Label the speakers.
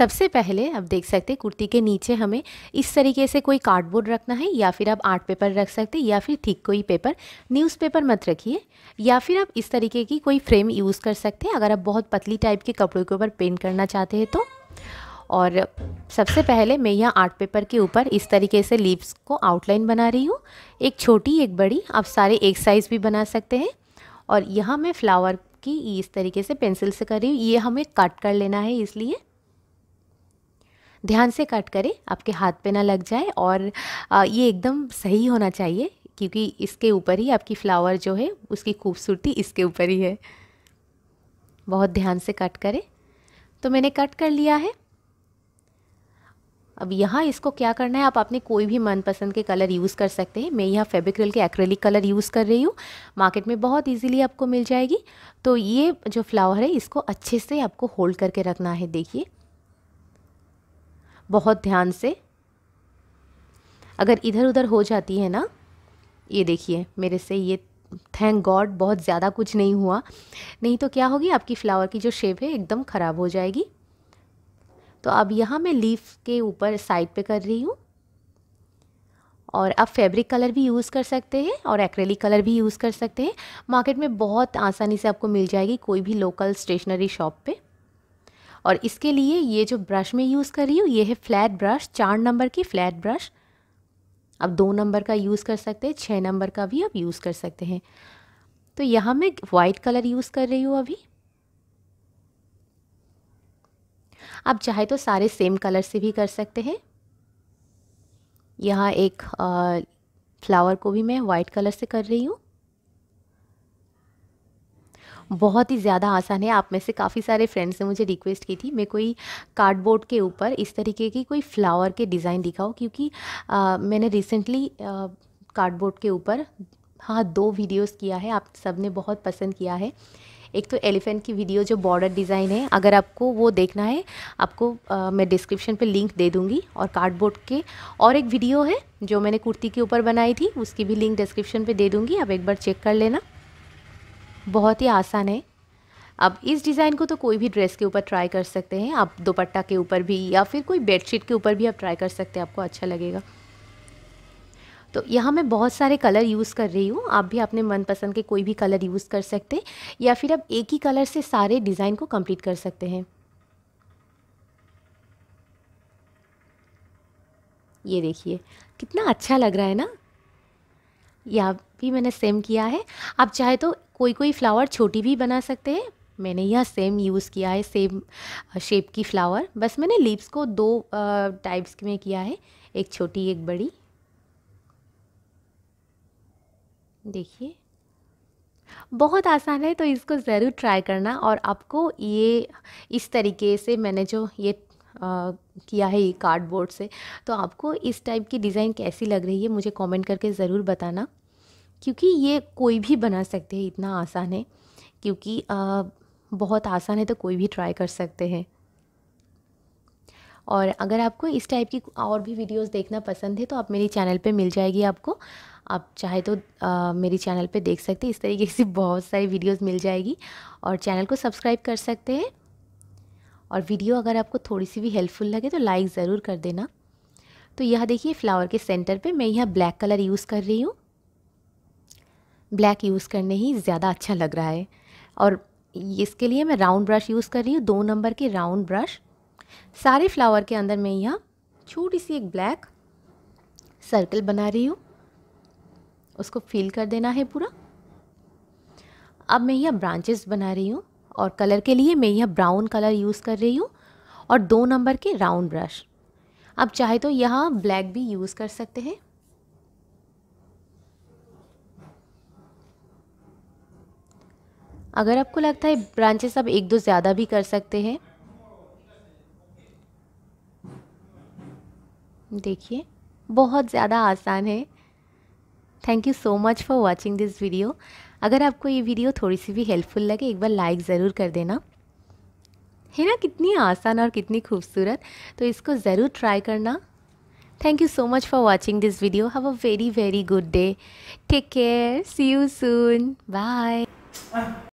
Speaker 1: सबसे पहले आप देख सकते हैं कुर्ती के नीचे हमें इस तरीके से कोई कार्डबोर्ड रखना है या फिर आप आर्ट पेपर रख सकते हैं या फिर थिक कोई पेपर न्यूज़पेपर मत रखिए या फिर आप इस तरीके की कोई फ्रेम यूज़ कर सकते हैं अगर आप बहुत पतली टाइप के कपड़ों के ऊपर पेंट करना चाहते हैं तो और सबसे पहले मैं यहाँ आर्ट पेपर के ऊपर इस तरीके से लीव्स को आउटलाइन बना रही हूँ एक छोटी एक बड़ी आप सारे एक साइज़ भी बना सकते हैं और यहाँ मैं फ्लावर की इस तरीके से पेंसिल से कर रही हूँ ये हमें कट कर लेना है इसलिए ध्यान से कट करें आपके हाथ पे ना लग जाए और ये एकदम सही होना चाहिए क्योंकि इसके ऊपर ही आपकी फ़्लावर जो है उसकी खूबसूरती इसके ऊपर ही है बहुत ध्यान से कट करें तो मैंने कट कर लिया है अब यहाँ इसको क्या करना है आप अपने कोई भी मनपसंद के कलर यूज़ कर सकते हैं मैं यहाँ फेबिक्रिल के एक्रेलिक कलर यूज़ कर रही हूँ मार्केट में बहुत इजीली आपको मिल जाएगी तो ये जो फ्लावर है इसको अच्छे से आपको होल्ड करके रखना है देखिए बहुत ध्यान से अगर इधर उधर हो जाती है ना ये देखिए मेरे से ये थैंक गॉड बहुत ज़्यादा कुछ नहीं हुआ नहीं तो क्या होगी आपकी फ़्लावर की जो शेप है एकदम ख़राब हो जाएगी तो अब यहाँ मैं लीफ के ऊपर साइड पे कर रही हूँ और आप फैब्रिक कलर भी यूज़ कर सकते हैं और एक्रेलिक कलर भी यूज़ कर सकते हैं मार्केट में बहुत आसानी से आपको मिल जाएगी कोई भी लोकल स्टेशनरी शॉप पर और इसके लिए ये जो ब्रश मैं यूज़ कर रही हूँ ये है फ्लैट ब्रश चार नंबर की फ्लैट ब्रश आप दो नंबर का यूज़ कर सकते हैं छः नंबर का भी आप यूज़ कर सकते हैं तो यहाँ मैं वाइट कलर यूज़ कर रही हूँ अभी आप चाहे तो सारे सेम कलर से भी कर सकते हैं यहाँ एक आ, फ्लावर को भी मैं वाइट कलर से कर रही हूँ बहुत ही ज़्यादा आसान है आप में से काफ़ी सारे फ्रेंड्स ने मुझे रिक्वेस्ट की थी मैं कोई कार्डबोर्ड के ऊपर इस तरीके की कोई फ्लावर के डिज़ाइन दिखाओ क्योंकि आ, मैंने रिसेंटली कार्डबोर्ड के ऊपर हाँ दो वीडियोस किया है आप सब ने बहुत पसंद किया है एक तो एलिफेंट की वीडियो जो बॉर्डर डिज़ाइन है अगर आपको वो देखना है आपको आ, मैं डिस्क्रिप्शन पे लिंक दे दूँगी और कार्डबोर्ड के और एक वीडियो है जो मैंने कुर्ती के ऊपर बनाई थी उसकी भी लिंक डिस्क्रिप्शन पे दे दूँगी आप एक बार चेक कर लेना बहुत ही आसान है अब इस डिज़ाइन को तो कोई भी ड्रेस के ऊपर ट्राई कर सकते हैं आप दोपट्टा के ऊपर भी या फिर कोई बेडशीट के ऊपर भी आप ट्राई कर सकते हैं आपको अच्छा लगेगा तो यहाँ मैं बहुत सारे कलर यूज़ कर रही हूँ आप भी अपने मनपसंद के कोई भी कलर यूज़ कर सकते हैं या फिर आप एक ही कलर से सारे डिज़ाइन को कंप्लीट कर सकते हैं ये देखिए कितना अच्छा लग रहा है ना या भी मैंने सेम किया है आप चाहे तो कोई कोई फ्लावर छोटी भी बना सकते हैं मैंने यह सेम यूज़ किया है सेम शेप की फ़्लावर बस मैंने लीव्स को दो टाइप्स में किया है एक छोटी एक बड़ी देखिए बहुत आसान है तो इसको ज़रूर ट्राई करना और आपको ये इस तरीके से मैंने जो ये आ, किया है ये कार्डबोर्ड से तो आपको इस टाइप की डिज़ाइन कैसी लग रही है मुझे कमेंट करके ज़रूर बताना क्योंकि ये कोई भी बना सकते हैं इतना आसान है क्योंकि आ, बहुत आसान है तो कोई भी ट्राई कर सकते हैं और अगर आपको इस टाइप की और भी वीडियोस देखना पसंद है तो आप मेरे चैनल पे मिल जाएगी आपको आप चाहे तो आ, मेरे चैनल पे देख सकते हैं इस तरीके से बहुत सारी वीडियोस मिल जाएगी और चैनल को सब्सक्राइब कर सकते हैं और वीडियो अगर आपको थोड़ी सी भी हेल्पफुल लगे तो लाइक ज़रूर कर देना तो यह देखिए फ्लावर के सेंटर पे मैं यह ब्लैक कलर यूज़ कर रही हूँ ब्लैक यूज़ करने ही ज़्यादा अच्छा लग रहा है और इसके लिए मैं राउंड ब्रश यूज़ कर रही हूँ दो नंबर के राउंड ब्रश सारे फ्लावर के अंदर मैं यह छोटी सी एक ब्लैक सर्कल बना रही हूँ उसको फिल कर देना है पूरा अब मैं यह ब्रांचेस बना रही हूँ और कलर के लिए मैं यह ब्राउन कलर यूज़ कर रही हूँ और दो नंबर के राउंड ब्रश आप चाहे तो यह ब्लैक भी यूज़ कर सकते हैं अगर आपको लगता है ब्रांचेस आप एक दो ज़्यादा भी कर सकते हैं देखिए बहुत ज़्यादा आसान है thank you so much for watching this video अगर आपको ये वीडियो थोड़ी सी भी हेल्पफुल लगे एक बार लाइक ज़रूर कर देना है ना कितनी आसान और कितनी खूबसूरत तो इसको ज़रूर ट्राई करना thank you so much for watching this video have a very very good day take care see you soon bye